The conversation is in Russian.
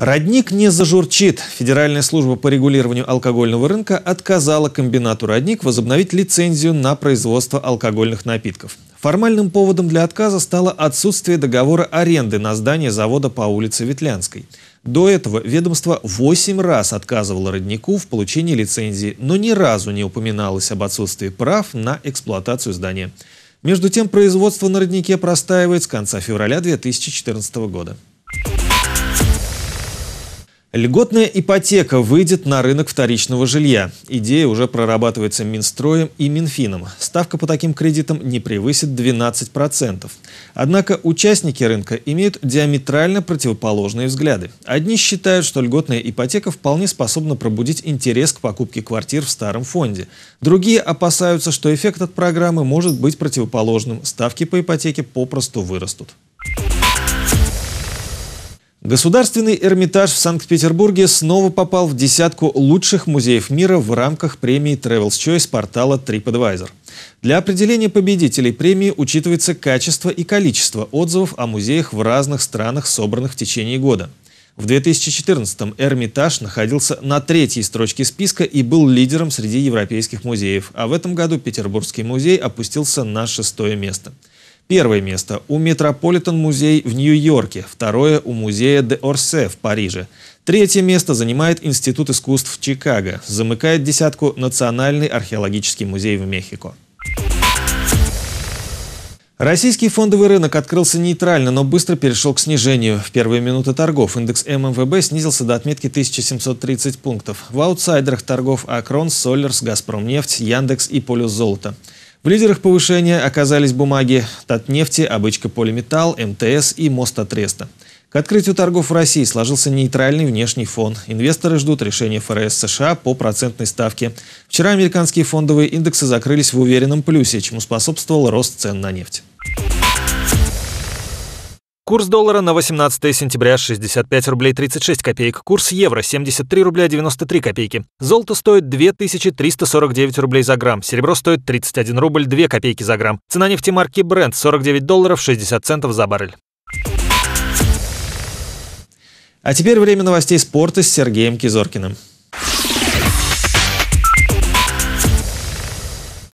Родник не зажурчит. Федеральная служба по регулированию алкогольного рынка отказала комбинату «Родник» возобновить лицензию на производство алкогольных напитков. Формальным поводом для отказа стало отсутствие договора аренды на здание завода по улице Ветлянской. До этого ведомство 8 раз отказывало «Роднику» в получении лицензии, но ни разу не упоминалось об отсутствии прав на эксплуатацию здания. Между тем, производство на «Роднике» простаивает с конца февраля 2014 года. Льготная ипотека выйдет на рынок вторичного жилья. Идея уже прорабатывается Минстроем и Минфином. Ставка по таким кредитам не превысит 12%. Однако участники рынка имеют диаметрально противоположные взгляды. Одни считают, что льготная ипотека вполне способна пробудить интерес к покупке квартир в старом фонде. Другие опасаются, что эффект от программы может быть противоположным. Ставки по ипотеке попросту вырастут. Государственный Эрмитаж в Санкт-Петербурге снова попал в десятку лучших музеев мира в рамках премии Travel's Choice портала TripAdvisor. Для определения победителей премии учитывается качество и количество отзывов о музеях в разных странах, собранных в течение года. В 2014-м Эрмитаж находился на третьей строчке списка и был лидером среди европейских музеев, а в этом году Петербургский музей опустился на шестое место – Первое место у Метрополитен-музей в Нью-Йорке, второе у музея де Орсе в Париже. Третье место занимает Институт искусств в Чикаго, замыкает десятку Национальный археологический музей в Мехико. Российский фондовый рынок открылся нейтрально, но быстро перешел к снижению. В первые минуты торгов индекс ММВБ снизился до отметки 1730 пунктов. В аутсайдерах торгов Акрон, Солерс, Газпромнефть, Яндекс и Полюс Золото. В лидерах повышения оказались бумаги Татнефти, Обычка Полиметалл, МТС и Мостотреста. К открытию торгов в России сложился нейтральный внешний фон. Инвесторы ждут решения ФРС США по процентной ставке. Вчера американские фондовые индексы закрылись в уверенном плюсе, чему способствовал рост цен на нефть. Курс доллара на 18 сентября 65 рублей 36 копеек. Курс евро 73 рубля 93 копейки. Золото стоит 2349 рублей за грамм. Серебро стоит 31 рубль 2 копейки за грамм. Цена нефти марки Brent 49 долларов 60 центов за баррель. А теперь время новостей спорта с Сергеем Кизоркиным.